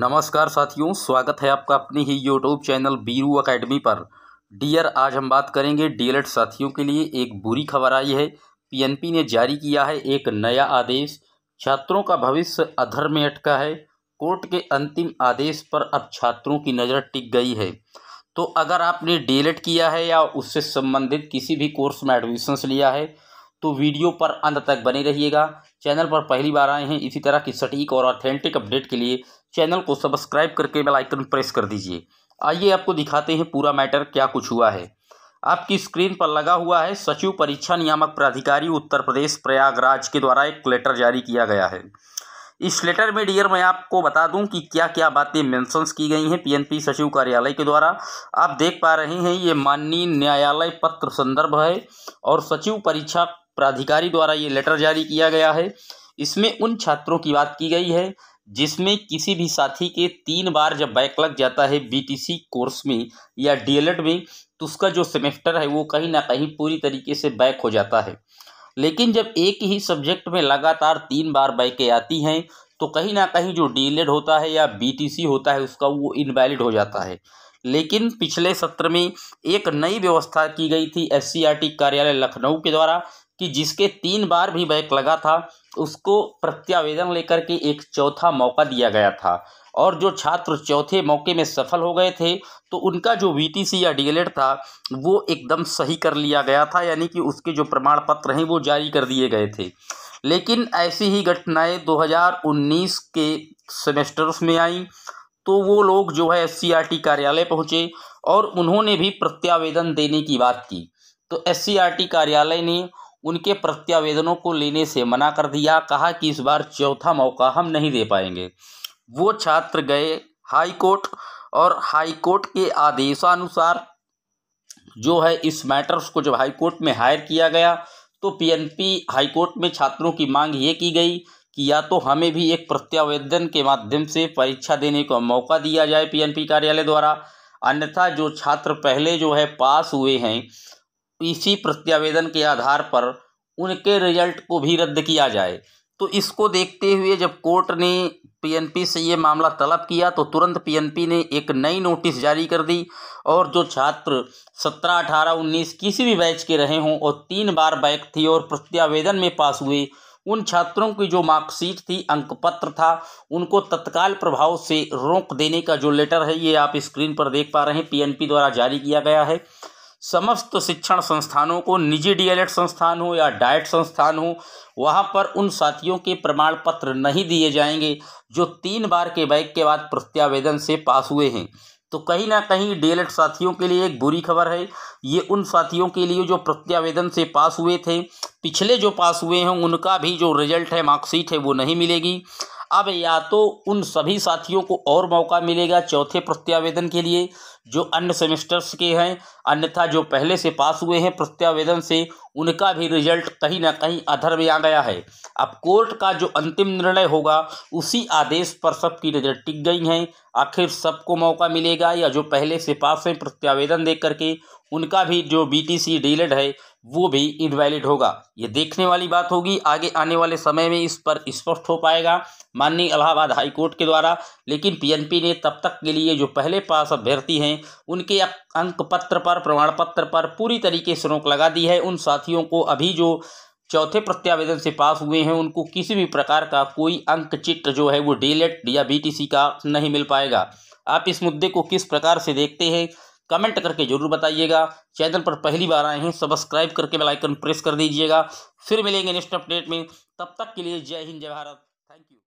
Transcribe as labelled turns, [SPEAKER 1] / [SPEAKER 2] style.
[SPEAKER 1] नमस्कार साथियों स्वागत है आपका अपनी ही यूट्यूब चैनल बीरू एकेडमी पर डियर आज हम बात करेंगे डीएलएड साथियों के लिए एक बुरी खबर आई है पीएनपी ने जारी किया है एक नया आदेश छात्रों का भविष्य अधर में अटका है कोर्ट के अंतिम आदेश पर अब छात्रों की नज़र टिक गई है तो अगर आपने डीएलएड किया है या उससे संबंधित किसी भी कोर्स में एडमिशन्स लिया है तो वीडियो पर अंत तक बने रहिएगा चैनल पर पहली बार आए हैं इसी तरह की सटीक और ऑथेंटिक अपडेट के लिए चैनल को सब्सक्राइब करके बेल आइकन प्रेस कर दीजिए आइए आपको दिखाते हैं पूरा मैटर क्या कुछ हुआ है आपकी स्क्रीन पर लगा हुआ है सचिव परीक्षा नियामक प्राधिकारी उत्तर प्रदेश प्रयागराज के द्वारा एक लेटर जारी किया गया है इस लेटर में डियर मैं आपको बता दूं कि क्या क्या बातें मेंशंस की गई हैं पीएनपी सचिव कार्यालय के द्वारा आप देख पा रहे हैं ये माननीय न्यायालय पत्र संदर्भ है और सचिव परीक्षा प्राधिकारी द्वारा ये लेटर जारी किया गया है इसमें उन छात्रों की बात की गई है जिसमें किसी भी साथी के तीन बार जब बैक लग जाता है बीटीसी कोर्स में या डीएलएड में तो उसका जो सेमेस्टर है वो कहीं ना कहीं पूरी तरीके से बैक हो जाता है लेकिन जब एक ही सब्जेक्ट में लगातार तीन बार बैकें आती हैं तो कहीं ना कहीं जो डीएलएड होता है या बीटीसी होता है उसका वो इनवैलिड हो जाता है लेकिन पिछले सत्र में एक नई व्यवस्था की गई थी एस कार्यालय लखनऊ के द्वारा कि जिसके तीन बार भी बैक लगा था उसको प्रत्यावेदन लेकर के एक चौथा मौका दिया गया था और जो छात्र चौथे मौके में सफल हो गए थे तो उनका जो सी या एड था वो एकदम सही कर लिया गया था यानी कि उसके जो प्रमाण पत्र हैं वो जारी कर दिए गए थे लेकिन ऐसी ही घटनाएं 2019 के सेमेस्टर्स में आई तो वो लोग जो है एस कार्यालय पहुँचे और उन्होंने भी प्रत्यावेदन देने की बात की तो एस कार्यालय ने उनके प्रत्यावेदनों को लेने से मना कर दिया कहा कि इस बार चौथा मौका हम नहीं दे पाएंगे वो छात्र गए हाईकोर्ट और हाईकोर्ट के आदेशानुसार जो है इस मैटर्स को जब हाईकोर्ट में हायर किया गया तो पीएनपी हाईकोर्ट में छात्रों की मांग ये की गई कि या तो हमें भी एक प्रत्यावेदन के माध्यम से परीक्षा देने का मौका दिया जाए पीएनपी कार्यालय द्वारा अन्यथा जो छात्र पहले जो है पास हुए हैं इसी प्रत्यावेदन के आधार पर उनके रिजल्ट को भी रद्द किया जाए तो इसको देखते हुए जब कोर्ट ने पीएनपी से ये मामला तलब किया तो तुरंत पीएनपी ने एक नई नोटिस जारी कर दी और जो छात्र सत्रह अठारह उन्नीस किसी भी बैच के रहे हों और तीन बार बैक थी और प्रत्यावेदन में पास हुए उन छात्रों की जो मार्कशीट थी अंक पत्र था उनको तत्काल प्रभाव से रोक देने का जो लेटर है ये आप स्क्रीन पर देख पा रहे हैं पीएनपी द्वारा जारी किया गया है समस्त शिक्षण संस्थानों को निजी डीएलएड संस्थान हो या डाइट संस्थान हो वहाँ पर उन साथियों के प्रमाण पत्र नहीं दिए जाएंगे जो तीन बार के बैक के बाद प्रत्यावेदन से पास हुए हैं तो कहीं ना कहीं डीएलएड साथियों के लिए एक बुरी खबर है ये उन साथियों के लिए जो प्रत्यावेदन से पास हुए थे पिछले जो पास हुए हैं उनका भी जो रिजल्ट है मार्कशीट है वो नहीं मिलेगी अब या तो उन सभी साथियों को और मौका मिलेगा चौथे प्रत्यावेदन के लिए जो अन्य सेमेस्टर्स के हैं अन्यथा जो पहले से पास हुए हैं प्रत्यावेदन से उनका भी रिजल्ट कहीं ना कहीं अधर में आ गया है अब कोर्ट का जो अंतिम निर्णय होगा उसी आदेश पर सबकी नज़र टिक गई हैं आखिर सबको मौका मिलेगा या जो पहले से पास हैं प्रत्यावेदन देख करके उनका भी जो बीटीसी डीलेड है वो भी इनवैलिड होगा ये देखने वाली बात होगी आगे आने वाले समय में इस पर स्पष्ट हो पाएगा माननीय इलाहाबाद हाई कोर्ट के द्वारा लेकिन पीएनपी ने तब तक के लिए जो पहले पास अभ्यर्थी हैं उनके अं-, अंक पत्र पर प्रमाण पत्र पर पूरी तरीके से रोक लगा दी है उन साथियों को अभी जो चौथे प्रत्यावेदन से पास हुए हैं उनको किसी भी प्रकार का कोई अंक चित्र जो है वो डीलेट या बी का नहीं मिल पाएगा आप इस मुद्दे को किस प्रकार से देखते हैं कमेंट करके ज़रूर बताइएगा चैनल पर पहली बार आए हैं सब्सक्राइब करके बेल आइकन प्रेस कर दीजिएगा फिर मिलेंगे नेक्स्ट अपडेट में तब तक के लिए जय हिंद जय भारत